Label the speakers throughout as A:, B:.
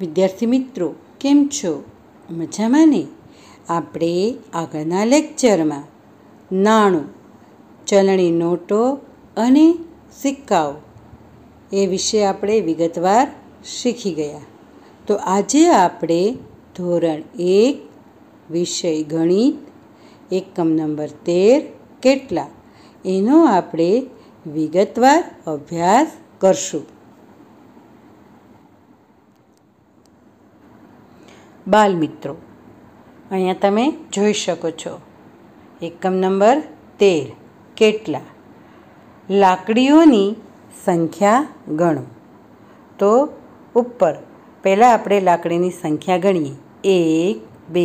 A: વિદ્યાર્થી મિત્રો કેમ છો મજામાં ને આપણે આગળના લેક્ચરમાં નાણું ચલણી નોટો અને સિક્કાઓ એ વિશે આપણે વિગતવાર શીખી ગયા તો આજે આપણે ધોરણ એક વિષય ગણિત એકમ નંબર તેર કેટલા એનો આપણે વિગતવાર અભ્યાસ કરશું બાલ મિત્રો અહીંયા તમે જોઈ શકો છો એકમ નંબર તેર કેટલા લાકડીઓની સંખ્યા ગણો તો ઉપર પહેલાં આપણે લાકડીની સંખ્યા ગણીએ એક બે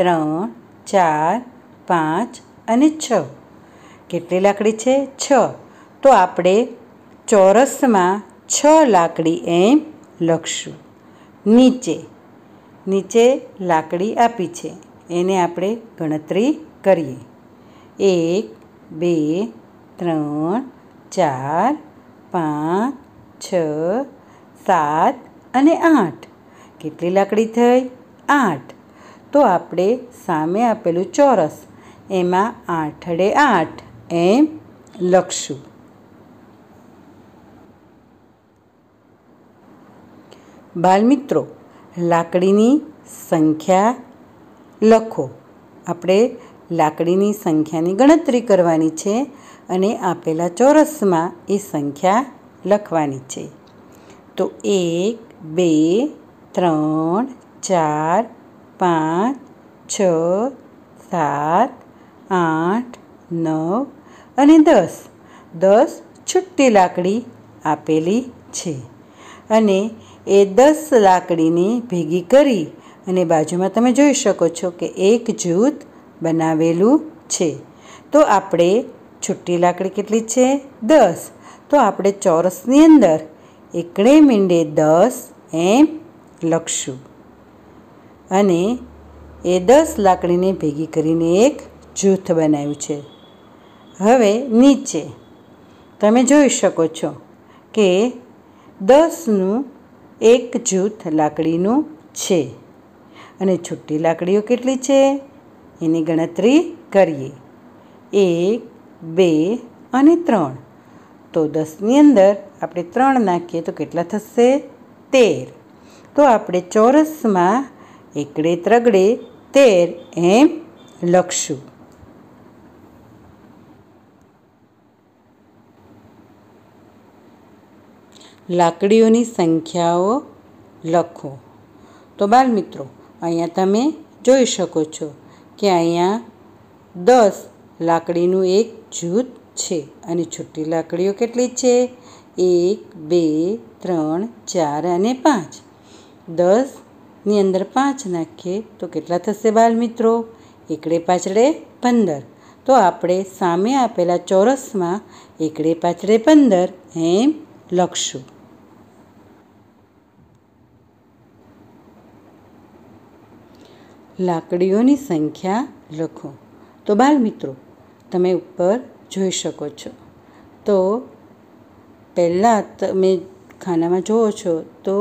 A: ત્રણ ચાર પાંચ અને છ કેટલી લાકડી છે છ તો આપણે ચોરસમાં છ લાકડી એમ લખશું નીચે નીચે લાકડી આપી છે એને આપણે ગણતરી કરીએ એક બે ત્રણ ચાર પાંચ છ સાત અને આઠ કેટલી લાકડી થઈ આઠ તો આપણે સામે આપેલું ચોરસ એમાં આઠડે આઠ એમ લખશું બાલમિત્રો લાકડીની સંખ્યા લખો આપણે લાકડીની સંખ્યાની ગણતરી કરવાની છે અને આપેલા ચોરસમાં એ સંખ્યા લખવાની છે તો એક બે ત્રણ ચાર પાંચ છ સાત આઠ નવ અને દસ દસ છુટ્ટી લાકડી આપેલી છે અને એ દસ લાકડીની ભેગી કરી અને બાજુમાં તમે જોઈ શકો છો કે એક જૂથ બનાવેલું છે તો આપણે છૂટી લાકડી કેટલી છે દસ તો આપણે ચોરસની અંદર એકડે મીંડે દસ એમ લખશું અને એ દસ લાકડીને ભેગી કરીને એક જૂથ બનાવ્યું છે હવે નીચે તમે જોઈ શકો છો કે દસનું એક જૂથ લાકડીનું છે અને છૂટી લાકડીઓ કેટલી છે એની ગણતરી કરીએ એક બે અને ત્રણ તો દસની અંદર આપણે ત્રણ નાખીએ તો કેટલા થશે તેર તો આપણે ચોરસમાં એકડે ત્રગડે તેર એમ લખશું લાકડીઓની સંખ્યાઓ લખો તો બાળ મિત્રો અહીંયા તમે જોઈ શકો છો કે અહીંયા દસ લાકડીનું એક જૂથ છે અને છૂટી લાકડીઓ કેટલી છે એક બે ત્રણ ચાર અને પાંચ દસની અંદર પાંચ નાખીએ તો કેટલા થશે બાળ મિત્રો એકડે પાછળે પંદર તો આપણે સામે આપેલા ચોરસમાં એકડે પાછળે પંદર એમ લખશું લાકડીઓની સંખ્યા લખો તો મિત્રો તમે ઉપર જોઈ શકો છો તો પહેલાં તમે ખાનામાં જુઓ છો તો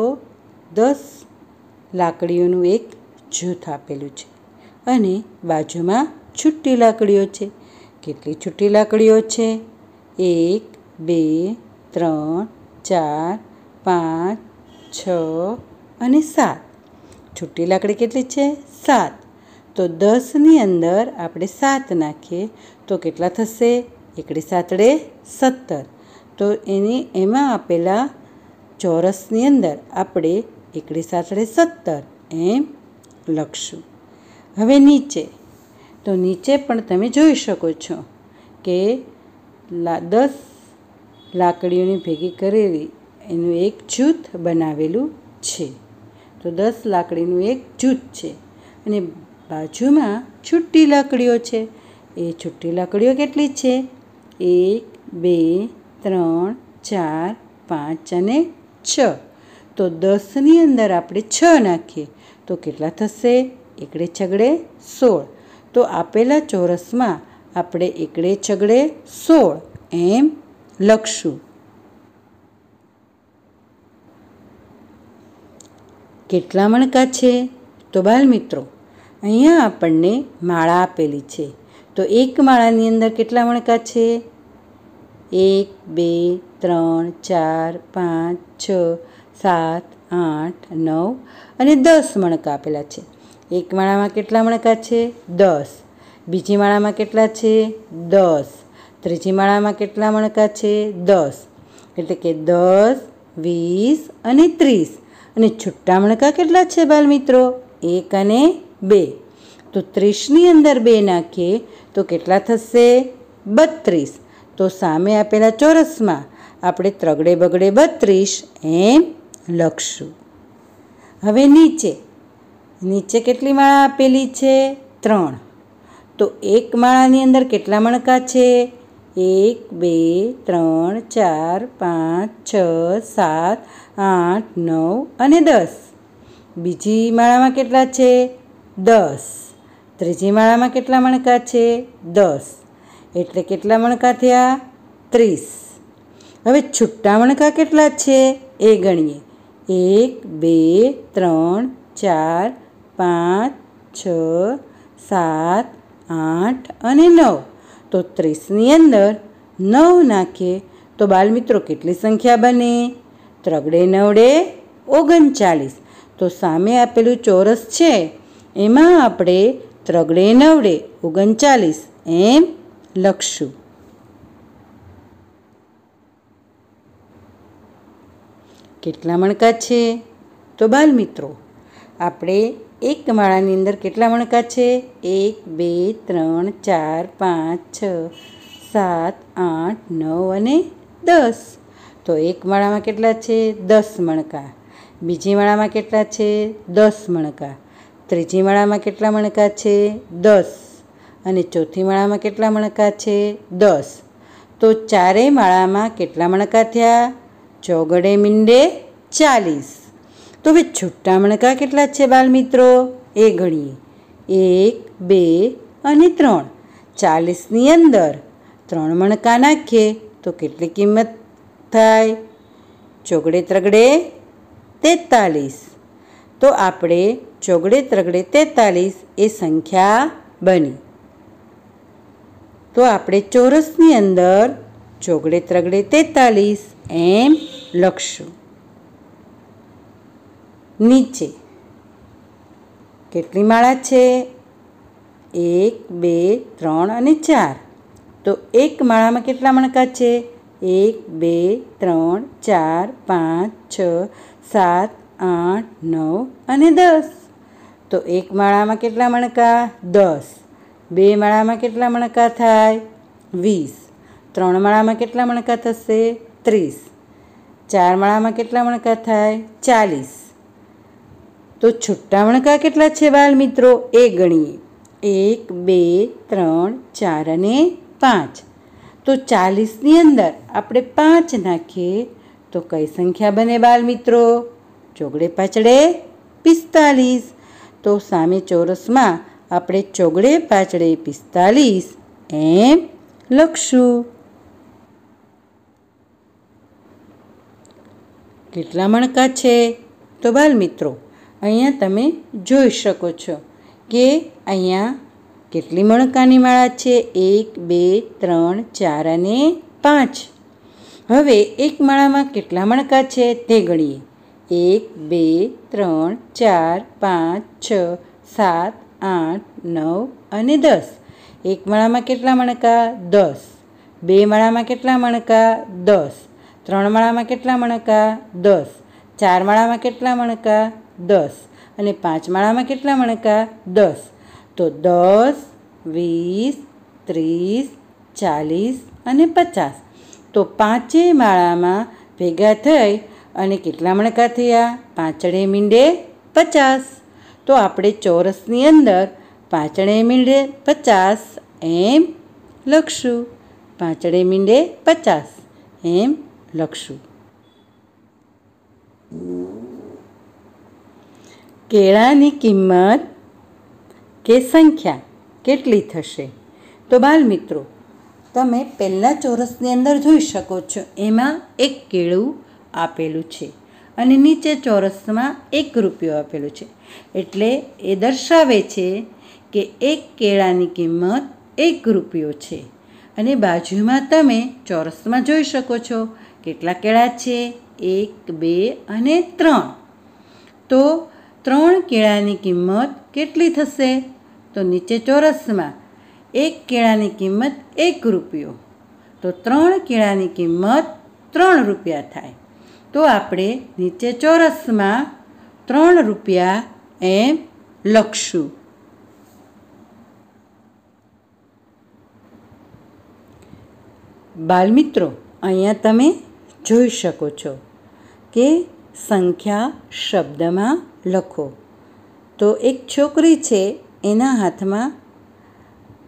A: દસ લાકડીઓનું એક જૂથ આપેલું છે અને બાજુમાં છૂટી લાકડીઓ છે કેટલી છૂટી લાકડીઓ છે એક બે ત્રણ ચાર પાંચ છ અને સાત છૂટી લાકડી કેટલી છે સાત તો દસની અંદર આપણે સાત નાખીએ તો કેટલા થશે એકડી સાતડે સત્તર તો એની એમાં આપેલા ચોરસની અંદર આપણે એકડી સાતડે સત્તર એમ લખશું હવે નીચે તો નીચે પણ તમે જોઈ શકો છો કે દસ લાકડીઓની ભેગી કરેલી એનું એક જૂથ બનાવેલું છે તો દસ લાકડીનું એક જૂથ છે અને બાજુમાં છૂટી લાકડીઓ છે એ છૂટી લાકડીઓ કેટલી છે એક બે ત્રણ ચાર પાંચ અને છ તો દસની અંદર આપણે છ નાખીએ તો કેટલા થશે એકડે છગડે સોળ તો આપેલા ચોરસમાં આપણે એકડે છગડે સોળ એમ લખશું કેટલા મણકા છે તો બાલ મિત્રો અહીંયા આપણને માળા આપેલી છે તો એક માળાની અંદર કેટલા મણકા છે એક બે ત્રણ ચાર પાંચ છ સાત આઠ નવ અને દસ મણકા આપેલા છે એક માળામાં કેટલા મણકા છે દસ બીજી માળામાં કેટલા છે દસ ત્રીજી માળામાં કેટલા મણકા છે દસ એટલે કે દસ વીસ અને ત્રીસ અને છુટ્ટા મણકા કેટલા છે બાલમિત્રો એક અને બે તો ત્રીસની અંદર બે નાખીએ તો કેટલા થશે બત્રીસ તો સામે આપેલા ચોરસમાં આપણે ત્રગડે બગડે બત્રીસ એમ લખશું હવે નીચે નીચે કેટલી માળા આપેલી છે ત્રણ તો એક માળાની અંદર કેટલા મણકા છે એક બે ત્રણ ચાર પાંચ છ સાત આઠ નવ અને દસ બીજી માળામાં કેટલા છે દસ ત્રીજી માળામાં કેટલા મણકા છે દસ એટલે કેટલા મણકા થયા ત્રીસ હવે છૂટા મણકા કેટલા છે એ ગણીએ એક બે ત્રણ ચાર પાંચ છ સાત આઠ અને નવ તો ત્રીસની અંદર નવ નાખીએ તો બાલમિત્રો કેટલી સંખ્યા બને ત્રગડે નવડે ઓગણચાલીસ તો સામે આપેલું ચોરસ છે એમાં આપણે ત્રગડે નવડે ઓગણચાલીસ એમ લખશું કેટલા મણકા છે તો બાલમિત્રો આપણે એક માળાની અંદર કેટલા મણકા છે એક બે ત્રણ ચાર પાંચ છ સાત આઠ નવ અને દસ તો એક માળામાં કેટલા છે દસ મણકા બીજી માળામાં કેટલા છે દસ મણકા ત્રીજી માળામાં કેટલા મણકા છે દસ અને ચોથી માળામાં કેટલા મણકા છે દસ તો ચારેય માળામાં કેટલા મણકા થયા ચોગડે મીંડે ચાલીસ તો હવે છુટ્ટા મણકા કેટલા છે બાલમિત્રો એ ગણીએ એક બે અને ત્રણ ચાલીસની અંદર ત્રણ મણકા નાખીએ તો કેટલી કિંમત થાય ચોગડે ત્રગડે તેતાલીસ તો આપણે ચોગડે ત્રગડે તેતાલીસ એ સંખ્યા બની તો આપણે ચોરસની અંદર ચોગડે ત્રગડે તેતાલીસ એમ લખશું નીચે કેટલી માળા છે એક બે ત્રણ અને ચાર તો એક માળામાં કેટલા મણકા છે એક બે ત્રણ ચાર પાંચ છ સાત આઠ નવ અને દસ તો એક માળામાં કેટલા મણકા દસ બે માળામાં કેટલા મણકા થાય વીસ ત્રણ માળામાં કેટલા મણકા થશે ત્રીસ ચાર માળામાં કેટલા મણકા થાય ચાલીસ તો છુટ્ટા વણકા કેટલા છે બાળ મિત્રો એ ગણીએ એક બે ત્રણ ચાર અને પાંચ તો ચાલીસની અંદર આપણે પાંચ નાખીએ તો કઈ સંખ્યા બને બાળ મિત્રો ચોગડે પાછળે પિસ્તાલીસ તો સામે ચોરસમાં આપણે ચોગડે પાછળે પિસ્તાલીસ એમ લખશું કેટલા મણકા છે તો બાલ મિત્રો અહીંયા તમે જોઈ શકો છો કે અહીંયા કેટલી મણકાની માળા છે એક બે ત્રણ ચાર અને પાંચ હવે એક માળામાં કેટલા મણકા છે તે ગણીએ એક બે ત્રણ ચાર પાંચ છ સાત આઠ નવ અને દસ એક માળામાં કેટલા મણકા દસ બે માળામાં કેટલા મણકા દસ ત્રણ માળામાં કેટલા મણકા દસ ચાર માળામાં કેટલા મણકા દસ અને પાંચ માળામાં કેટલા મણકા દસ તો દસ વીસ ત્રીસ ચાલીસ અને પચાસ તો પાંચેય માળામાં ભેગા થઈ અને કેટલા મણકા થયા પાંચડે મીંડે પચાસ તો આપણે ચોરસની અંદર પાંચડે મીંડે પચાસ એમ લખશું પાંચડે મીંડે પચાસ એમ લખશું કેળાની કિંમત કે સંખ્યા કેટલી થશે તો બાલ મિત્રો તમે પહેલાં ચોરસની અંદર જોઈ શકો છો એમાં એક કેળું આપેલું છે અને નીચે ચોરસમાં એક રૂપિયો આપેલું છે એટલે એ દર્શાવે છે કે એક કેળાની કિંમત એક રૂપિયો છે અને બાજુમાં તમે ચોરસમાં જોઈ શકો છો કેટલા કેળા છે એક બે અને ત્રણ તો ત્રણ કેળાની કિંમત કેટલી થશે તો નીચે ચોરસમાં એક કેળાની કિંમત એક રૂપિયો તો ત્રણ કેળાની કિંમત ત્રણ રૂપિયા થાય તો આપણે નીચે ચોરસમાં ત્રણ રૂપિયા એમ લખશું બાલમિત્રો અહીંયા તમે જોઈ શકો છો કે સંખ્યા શબ્દમાં લખો તો એક છોકરી છે એના હાથમાં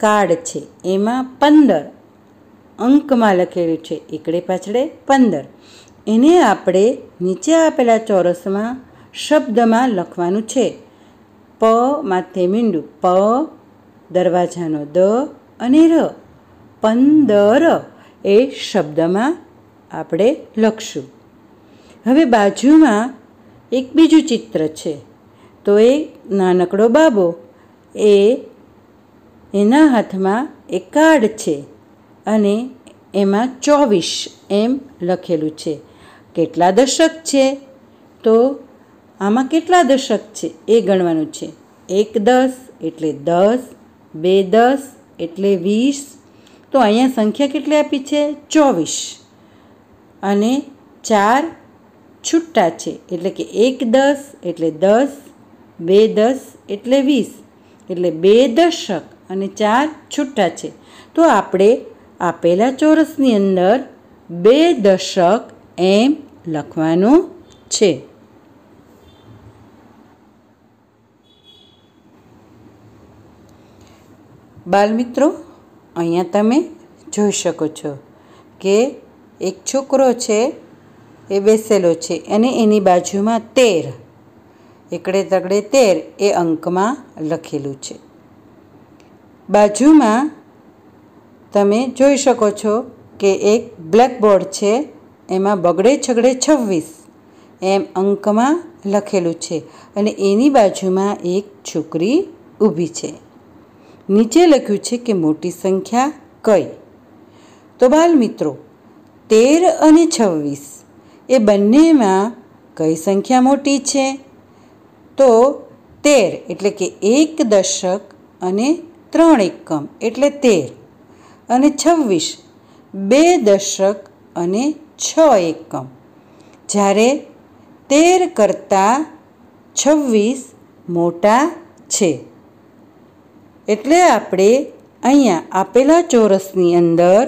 A: કાર્ડ છે એમાં પંદર અંકમાં લખેલું છે એકડે પાછળે પંદર એને આપણે નીચે આપેલા ચોરસમાં શબ્દમાં લખવાનું છે પ માથે મીંડું પ દરવાજાનો દ અને ર પંદર એ શબ્દમાં આપણે લખશું હવે બાજુમાં એક બીજું ચિત્ર છે તો એ નાનકડો બાબો એ એના હાથમાં એ કાર્ડ છે અને એમાં ચોવીસ એમ લખેલું છે કેટલા દશક છે તો આમાં કેટલા દશક છે એ ગણવાનું છે એક દસ એટલે દસ બે દસ એટલે વીસ તો અહીંયા સંખ્યા કેટલી આપી છે ચોવીસ અને ચાર છૂટા છે એટલે કે એક દસ એટલે દસ બે દસ એટલે વીસ એટલે બે દશક અને ચાર છૂટા છે તો આપણે આપેલા ચોરસની અંદર બે દશક એમ લખવાનું છે બાલમિત્રો અહીંયા તમે જોઈ શકો છો કે એક છોકરો છે એ બેસેલો છે અને એની બાજુમાં તેર એકડે તગડે તેર એ અંકમાં લખેલું છે બાજુમાં તમે જોઈ શકો છો કે એક બ્લેકબોર્ડ છે એમાં બગડે છગડે છવ્વીસ એમ અંકમાં લખેલું છે અને એની બાજુમાં એક છોકરી ઊભી છે નીચે લખ્યું છે કે મોટી સંખ્યા કઈ તો બાલ મિત્રો તેર અને છવ્વીસ એ બંનેમાં કઈ સંખ્યા મોટી છે તો તેર એટલે કે એક દશક અને ત્રણ એકમ એટલે તેર અને છવ્વીસ બે દશક અને છ એકમ જ્યારે તેર કરતાં છવ્વીસ મોટા છે એટલે આપણે અહીંયા આપેલા ચોરસની અંદર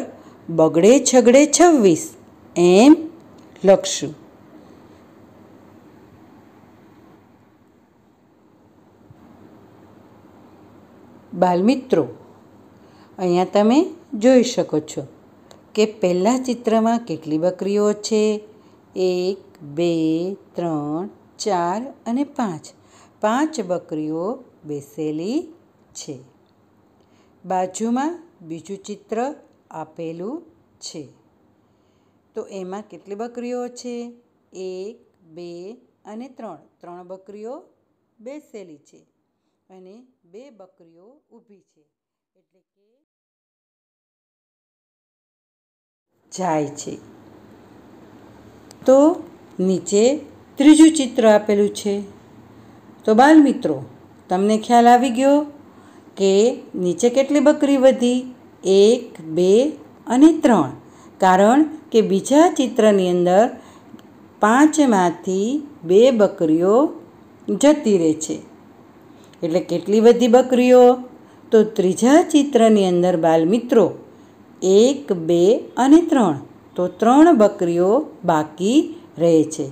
A: બગડે છગડે છવ્વીસ એમ લખશું બાલમિત્રો અહીંયા તમે જોઈ શકો છો કે પહેલાં ચિત્રમાં કેટલી બકરીઓ છે એક બે ત્રણ ચાર અને પાંચ પાંચ બકરીઓ બેસેલી છે બાજુમાં બીજું ચિત્ર આપેલું છે તો એમાં કેટલી બકરીઓ છે એક બે અને ત્રણ ત્રણ બકરીઓ બેસેલી છે અને બે બકરીઓ ઊભી છે એટલે કે જાય છે તો નીચે ત્રીજું ચિત્ર આપેલું છે તો બાલ મિત્રો તમને ખ્યાલ આવી ગયો કે નીચે કેટલી બકરી વધી એક બે અને ત્રણ કારણ કે બીજા ચિત્રની અંદર પાંચમાંથી બે બકરીઓ જતી રહે છે એટલે કેટલી બધી બકરીઓ તો ત્રીજા ચિત્રની અંદર બાલમિત્રો એક બે અને ત્રણ તો ત્રણ બકરીઓ બાકી રહે છે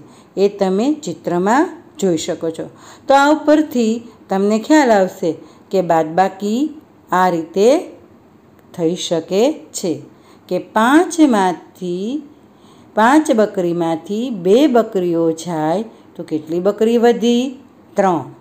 A: એ તમે ચિત્રમાં જોઈ શકો છો તો આ ઉપરથી તમને ખ્યાલ આવશે કે બાદબાકી આ રીતે થઈ શકે છે કે પાંચમાંથી પાંચ બકરીમાંથી બે બકરીઓ જાય તો કેટલી બકરી વધી ત્રણ